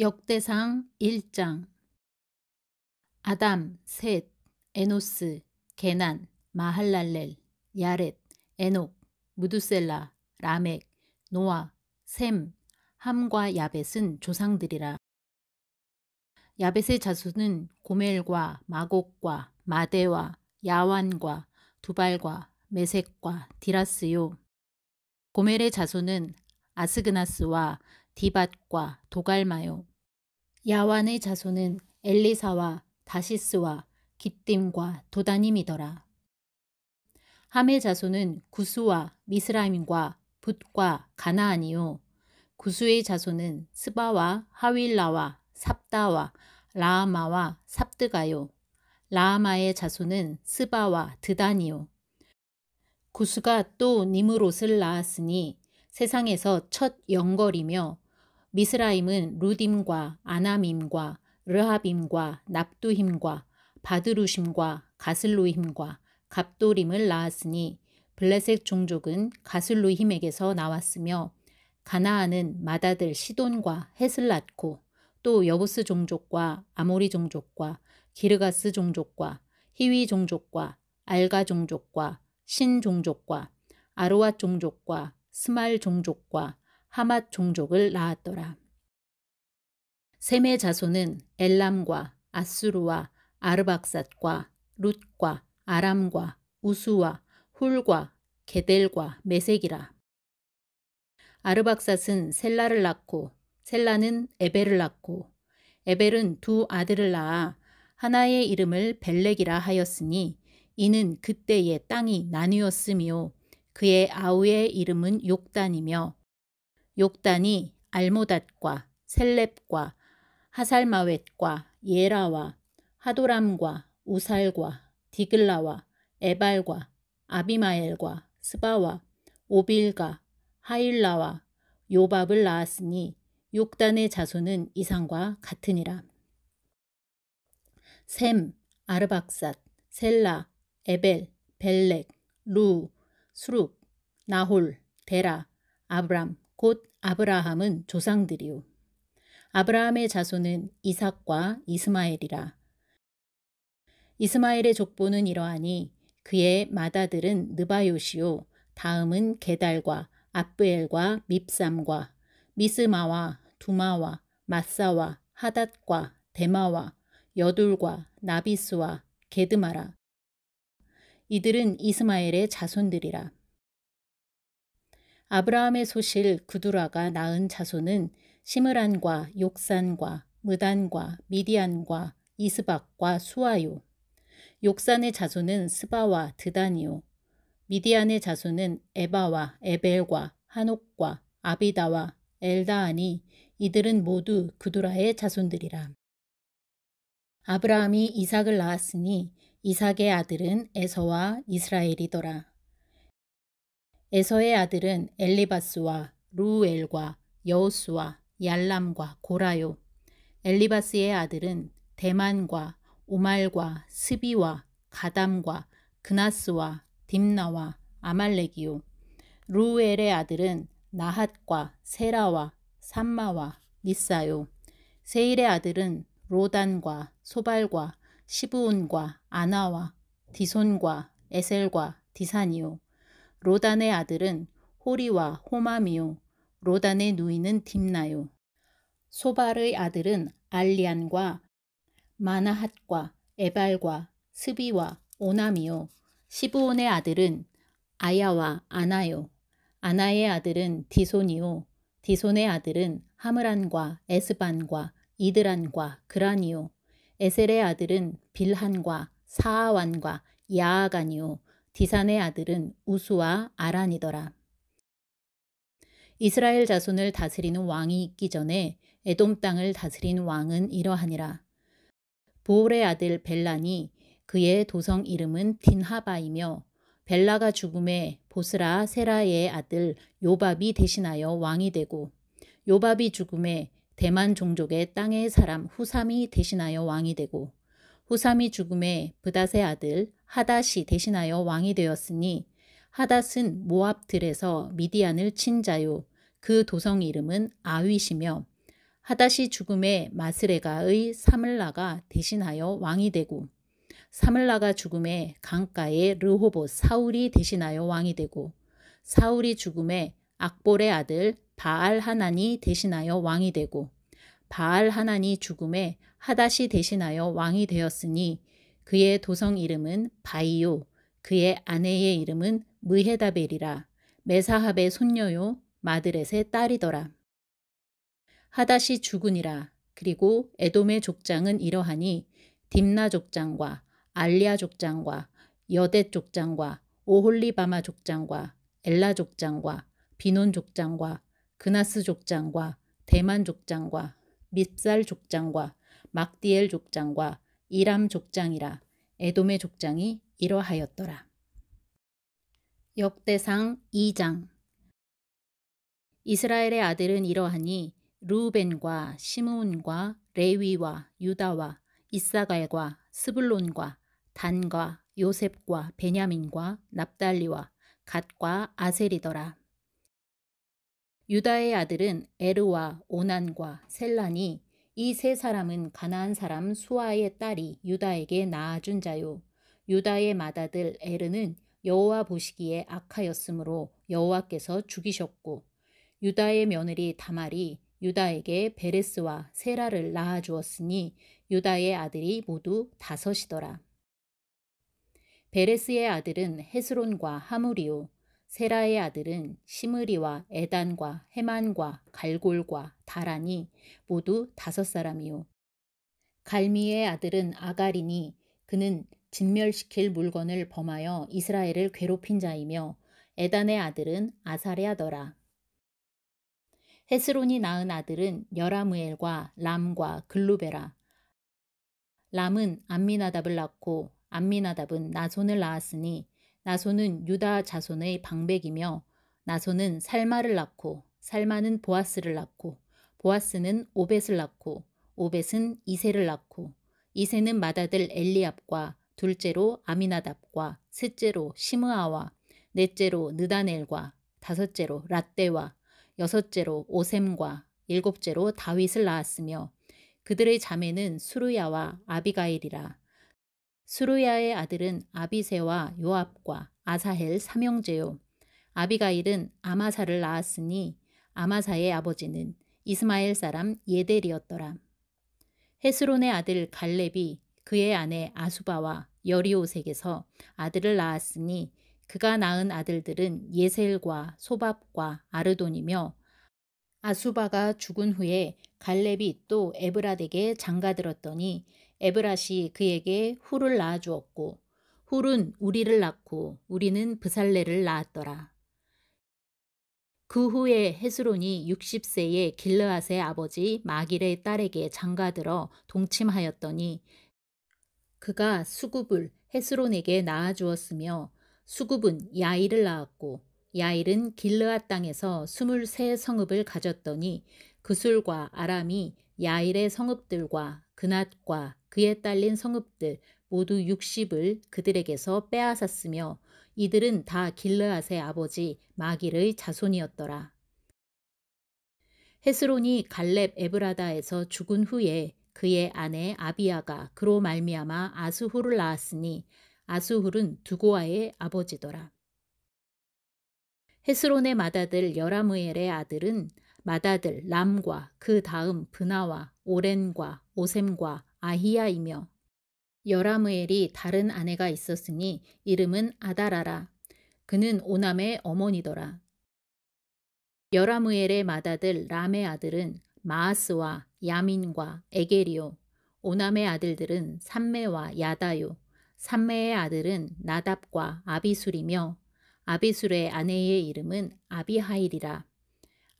역대상 1장 아담, 셋, 에노스, 게난, 마할랄렐, 야렛, 에녹, 무두셀라, 라멕, 노아, 셈, 함과 야벳은 조상들이라. 야벳의 자손은 고멜과 마곡과 마대와 야완과 두발과 메색과 디라스요. 고멜의 자손은 아스그나스와 디밭과 도갈마요. 야완의 자손은 엘리사와 다시스와 기띔과 도다님이더라. 함의 자손은 구수와 미스라임과 붓과 가나안이요. 구수의 자손은 스바와 하윌라와 삽다와 라아마와 삽드가요. 라아마의 자손은 스바와 드단이요. 구수가 또 니므롯을 낳았으니 세상에서 첫 영걸이며 미스라임은 루딤과 아나밈과 르하빔과 납두힘과 바드루심과 가슬루힘과 갑도림을 낳았으니 블레셋 종족은 가슬루힘에게서 나왔으며 가나안은 마다들 시돈과 헷을 낳고 또 여부스 종족과 아모리 종족과 기르가스 종족과 히위 종족과 알가 종족과 신 종족과 아로아 종족과 스말 종족과 하맛 종족을 낳았더라. 셈의 자손은 엘람과 아수르와 아르박삿과 룻과 아람과 우수와 훌과 게델과 메색이라. 아르박삿은 셀라를 낳고 셀라는 에벨을 낳고 에벨은 두 아들을 낳아 하나의 이름을 벨렉이라 하였으니 이는 그때의 땅이 나뉘었으며 그의 아우의 이름은 욕단이며 욕단이 알모닷과 셀렙과 하살마웻과 예라와 하도람과 우살과 디글라와 에발과 아비마엘과 스바와 오빌과 하일라와 요밥을 낳았으니 욕단의 자손은 이상과 같으니라. 셈, 아르박삿, 셀라, 에벨, 벨렉, 루, 수룩, 나홀, 데라, 아브람, 곧 아브라함은 조상들이요. 아브라함의 자손은 이삭과 이스마엘이라. 이스마엘의 족보는 이러하니 그의 마다들은 느바요시요 다음은 게달과 아브엘과 밉삼과 미스마와 두마와 마사와 하닷과 데마와 여둘과 나비스와 게드마라. 이들은 이스마엘의 자손들이라. 아브라함의 소실 구두라가 낳은 자손은 시므란과 욕산과 무단과 미디안과 이스박과 수아요. 욕산의 자손은 스바와 드단이오 미디안의 자손은 에바와 에벨과 한옥과 아비다와 엘다하니 이들은 모두 그두라의 자손들이라. 아브라함이 이삭을 낳았으니 이삭의 아들은 에서와 이스라엘이더라. 에서의 아들은 엘리바스와 루엘과 여우수와 얄람과 고라요. 엘리바스의 아들은 대만과 오말과 스비와 가담과 그나스와 딥나와 아말렉이요. 루엘의 아들은 나핫과 세라와 삼마와 미사요. 세일의 아들은 로단과 소발과 시부온과 아나와 디손과 에셀과 디산이요. 로단의 아들은 호리와 호마미요. 로단의 누이는 딥나요. 소발의 아들은 알리안과 마나핫과 에발과 스비와 오남이요. 시브온의 아들은 아야와 아나요. 아나의 아들은 디손이요. 디손의 아들은 하므란과 에스반과 이드란과 그라니요. 에셀의 아들은 빌한과 사아완과 야아간이요. 디산의 아들은 우수와 아란이더라. 이스라엘 자손을 다스리는 왕이 있기 전에 에돔 땅을 다스린 왕은 이러하니라. 보홀의 아들 벨란이 그의 도성 이름은 딘하바이며 벨라가 죽음에 보스라 세라의 아들 요밥이 대신하여 왕이 되고 요밥이 죽음에 대만 종족의 땅의 사람 후삼이 대신하여 왕이 되고 후삼이 죽음에 부닷의 아들 하닷이 대신하여 왕이 되었으니 하닷은 모압들에서 미디안을 친 자요 그 도성 이름은 아윗이며 하닷이 죽음에 마스레가의 사물라가 대신하여 왕이 되고 사물라가 죽음에 강가의 르호봇 사울이 대신하여 왕이 되고 사울이 죽음에 악볼의 아들 바알 하나니 대신하여 왕이 되고 바알 하나니 죽음에 하닷이 대신하여 왕이 되었으니 그의 도성 이름은 바이오, 그의 아내의 이름은 무헤다벨이라 메사합의 손녀요 마드렛의 딸이더라. 하닷이 죽으니라. 그리고 에돔의 족장은 이러하니 딥나 족장과 알리아 족장과 여대 족장과 오홀리바마 족장과 엘라 족장과 비논 족장과 그나스 족장과 대만 족장과 밉살 족장과 막디엘 족장과 이람 족장이라 에돔의 족장이 이러하였더라. 역대상 2장 이스라엘의 아들은 이러하니 루벤과 시므온과 레위와 유다와 이사갈과 스불론과 단과 요셉과 베냐민과 납달리와 갓과 아셀이더라. 유다의 아들은 에르와 오난과 셀란이 이세 사람은 가나안 사람 수아의 딸이 유다에게 낳아준 자요. 유다의 맏아들 에르는 여호와 보시기에 악하였으므로 여호와께서 죽이셨고 유다의 며느리 다말이 유다에게 베레스와 세라를 낳아 주었으니 유다의 아들이 모두 다섯이더라. 베레스의 아들은 헤스론과 하무리요 세라의 아들은 시므리와 에단과 헤만과 갈골과 다라니 모두 다섯 사람이요. 갈미의 아들은 아가리니 그는 진멸시킬 물건을 범하여 이스라엘을 괴롭힌 자이며 에단의 아들은 아사레아더라. 헤스론이 낳은 아들은 여라무엘과 람과 글루베라. 람은 안미나답을 낳고 안미나답은 나손을 낳았으니 나소는 유다 자손의 방백이며 나소는 살마를 낳고 살마는 보아스를 낳고 보아스는 오벳을 낳고 오벳은 이세를 낳고 이세는 맏아들 엘리압과 둘째로 아미나답과 셋째로 시므아와 넷째로 느다넬과 다섯째로 라떼와 여섯째로 오셈과 일곱째로 다윗을 낳았으며 그들의 자매는 수루야와 아비가일이라 스루야의 아들은 아비세와 요압과 아사헬 삼형제요. 아비가일은 아마사를 낳았으니 아마사의 아버지는 이스마엘 사람 예델이었더라. 헤스론의 아들 갈렙이 그의 아내 아수바와 여리오색에서 아들을 낳았으니 그가 낳은 아들들은 예셀과 소밥과 아르돈이며 아수바가 죽은 후에 갈렙이 또 에브라덱에 장가들었더니 에브라시 그에게 후를 낳아 주었고 훌은 우리를 낳고 우리는 브살레를 낳았더라. 그 후에 헤스론이 60세에 길르앗의 아버지 마길의 딸에게 장가들어 동침하였더니 그가 수굽을 헤스론에게 낳아주었으며 수굽은 야일을 낳았고 야일은 길르앗 땅에서 23 성읍을 가졌더니 그술과 아람이 야일의 성읍들과 그낫과 그에 딸린 성읍들 모두 60을 그들에게서 빼앗았으며 이들은 다 길르앗의 아버지 마길의 자손이었더라. 헤스론이 갈렙 에브라다에서 죽은 후에 그의 아내 아비아가 그로 말미암아 아수후를 낳았으니 아수훌은 두고아의 아버지더라. 헤스론의 맏아들 여라무엘의 아들은 맏다들 람과 그 다음 브나와 오렌과 오셈과 아히야이며 여라무엘이 다른 아내가 있었으니 이름은 아다라라. 그는 오남의 어머니더라. 여라무엘의 맏아들 람의 아들은 마아스와 야민과 에게리오, 오남의 아들들은 삼매와 야다요, 삼매의 아들은 나답과 아비술이며 아비술의 아내의 이름은 아비하일이라.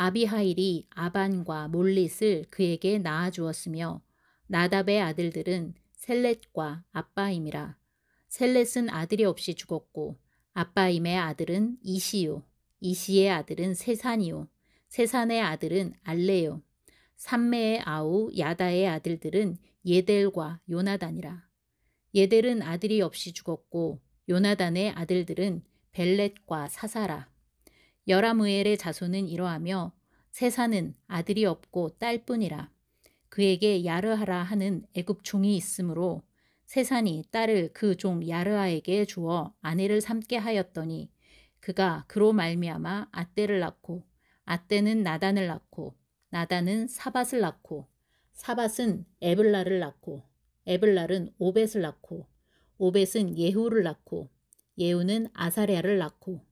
아비하일이 아반과 몰릿을 그에게 낳아주었으며 나답의 아들들은 셀렛과 아빠임이라. 셀렛은 아들이 없이 죽었고 아빠임의 아들은 이시요. 이시의 아들은 세산이요. 세산의 아들은 알레요. 삼매의 아우 야다의 아들들은 예델과 요나단이라. 예델은 아들이 없이 죽었고 요나단의 아들들은 벨렛과 사사라. 여라무엘의 자손은 이러하며 세사는 아들이 없고 딸뿐이라 그에게 야르하라 하는 애굽 종이 있으므로 세산이 딸을 그 종 야르하에게 주어 아내를 삼게 하였더니 그가 그로 말미암아 아떼를 낳고 아떼는 나단을 낳고 나단은 사밭을 낳고 사밭은 에블라를 낳고 에블라는 오벳을 낳고 오벳은 예후를 낳고 예후는 아사랴를 낳고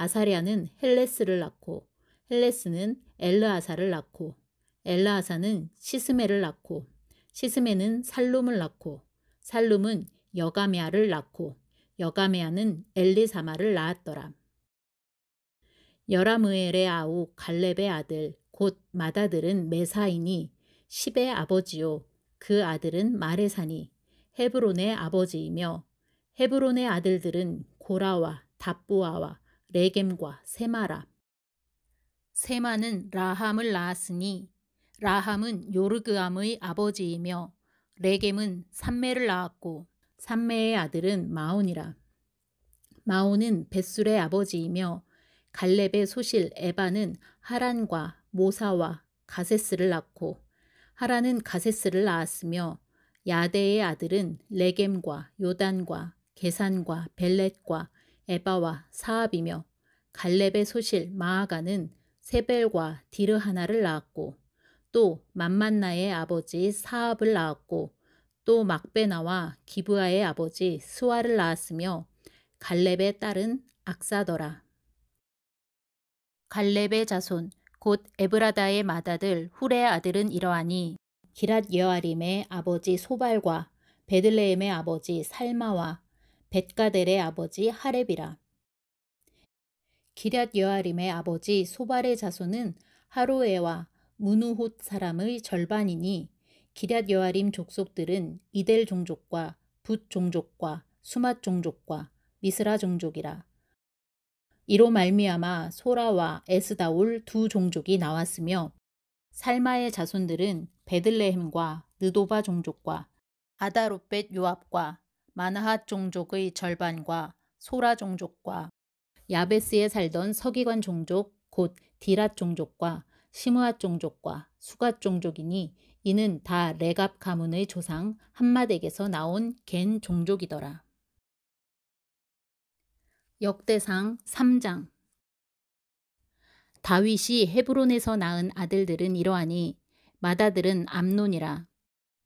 아사리아는 헬레스를 낳고 헬레스는 엘르아사를 낳고 엘르아사는 시스메를 낳고 시스메는 살룸을 낳고 살룸은 여가메아를 낳고 여가메아는 엘리사마를 낳았더라. 여라무엘의 아우 갈렙의 아들 곧 마다들은 메사이니 십의 아버지요 그 아들은 마레사니 헤브론의 아버지이며 헤브론의 아들들은 고라와 다뿌아와 레겜과 세마라. 세마는 라함을 낳았으니 라함은 요르그암의 아버지이며 레겜은 삼매를 낳았고 삼매의 아들은 마온이라. 마온은 벳술의 아버지이며 갈렙의 소실 에바는 하란과 모사와 가세스를 낳고 하란은 가세스를 낳았으며 야대의 아들은 레겜과 요단과 계산과 벨렛과 에바와 사압이며 갈렙의 소실 마아가는 세벨과 디르하나를 낳았고 또 만만나의 아버지 사압을 낳았고 또 막베나와 기브아의 아버지 수아를 낳았으며 갈렙의 딸은 악사더라. 갈렙의 자손 곧 에브라다의 맏아들 후레의 아들은 이러하니 기랏 여아림의 아버지 소발과 베들레헴의 아버지 살마와 벳가델의 아버지 하렙이라. 기랏 여아림의 아버지 소발의 자손은 하로에와 무누옷 사람의 절반이니 기랏 여아림 족속들은 이델 종족과 붓 종족과 수맛 종족과 미스라 종족이라. 이로 말미암아 소라와 에스다올 두 종족이 나왔으며 살마의 자손들은 베들레헴과 느도바 종족과 아다롯벳 요압과 마나핫 종족의 절반과 소라 종족과 야베스에 살던 서기관 종족 곧 디랏 종족과 시므앗 종족과 수갓 종족이니 이는 다 레갑 가문의 조상 한마덱에서 나온 겐 종족이더라. 역대상 3장 다윗이 헤브론에서 낳은 아들들은 이러하니 마다들은 암논이라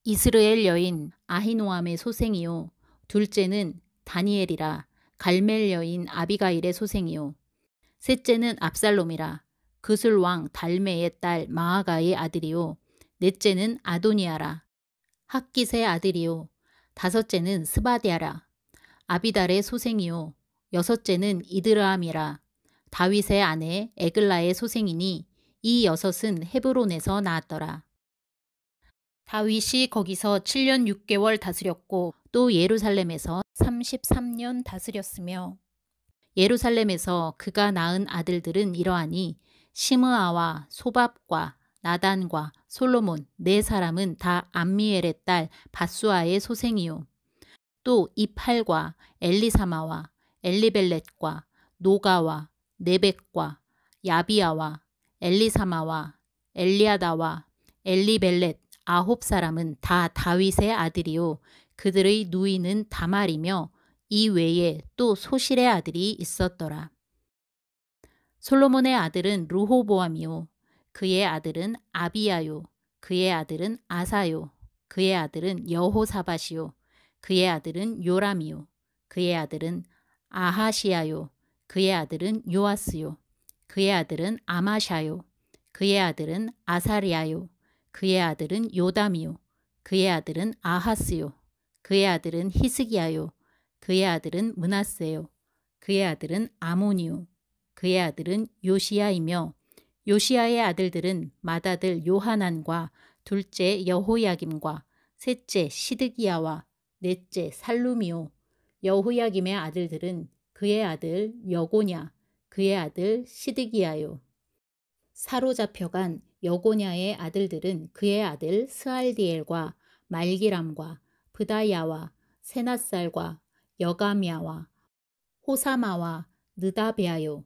이스라엘 여인 아히노암의 소생이요 둘째는 다니엘이라 갈멜 여인 아비가일의 소생이요. 셋째는 압살롬이라 그술 왕 달메의 딸 마아가의 아들이요. 넷째는 아도니아라 학기세 아들이요. 다섯째는 스바디아라 아비달의 소생이요. 여섯째는 이드라함이라 다윗의 아내 에글라의 소생이니 이 여섯은 헤브론에서 낳았더라. 다윗이 거기서 7년 6개월 다스렸고 또 예루살렘에서 33년 다스렸으며 예루살렘에서 그가 낳은 아들들은 이러하니 시므아와 소밥과 나단과 솔로몬 네 사람은 다 암미엘의 딸 바수아의 소생이요. 또 이팔과 엘리사마와 엘리벨렛과 노가와 네벡과 야비아와 엘리사마와 엘리아다와 엘리벨렛 아홉 사람은 다 다윗의 아들이요 그들의 누이는 다말이며 이 외에 또 소실의 아들이 있었더라. 솔로몬의 아들은 루호보암이요 그의 아들은 아비야요 그의 아들은 아사요 그의 아들은 여호사바시요 그의 아들은 요람이요 그의 아들은 아하시야요 그의 아들은 요아스요 그의 아들은 아마샤요 그의 아들은 아사리아요 그의 아들은 요담이요 그의 아들은 아하스요 그의 아들은 히스기야요. 그의 아들은 문하세요. 그의 아들은 아모니요. 그의 아들은 요시야이며 요시야의 아들들은 맏아들 요하난과 둘째 여호야김과 셋째 시드기야와 넷째 살루미오. 여호야김의 아들들은 그의 아들 여고냐, 그의 아들 시드기야요. 사로잡혀간 여고냐의 아들들은 그의 아들 스알디엘과 말기람과 브다야와 세나살과 여가미야와 호사마와 느다베아요.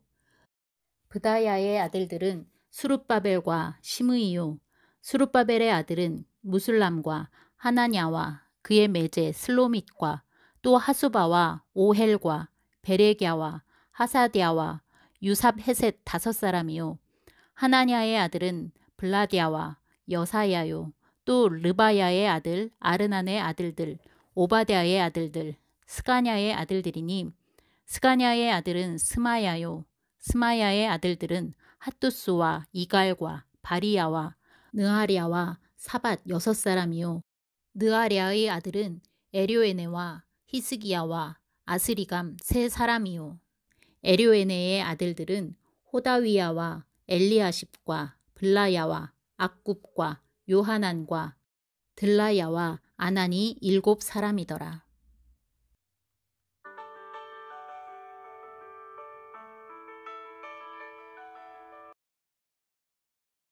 브다야의 아들들은 수룻바벨과 시므이요. 수룻바벨의 아들은 무술람과 하나냐와 그의 매제 슬로밋과 또 하수바와 오헬과 베레기야와 하사디아와 유삽헤셋 다섯 사람이요. 하나냐의 아들은 블라디아와 여사야요. 또 르바야의 아들 아르난의 아들들 오바데아의 아들들 스가냐의 아들들이니 스가냐의 아들은 스마야요 스마야의 아들들은 핫두스와 이갈과 바리야와 느하리아와 사밧 여섯 사람이요 느하리아의 아들은 에료에네와 히스기야와 아스리감 세 사람이요 에료에네의 아들들은 호다위야와 엘리아십과 블라야와 악굽과 요하난과 들라야와 아난이 일곱 사람이더라.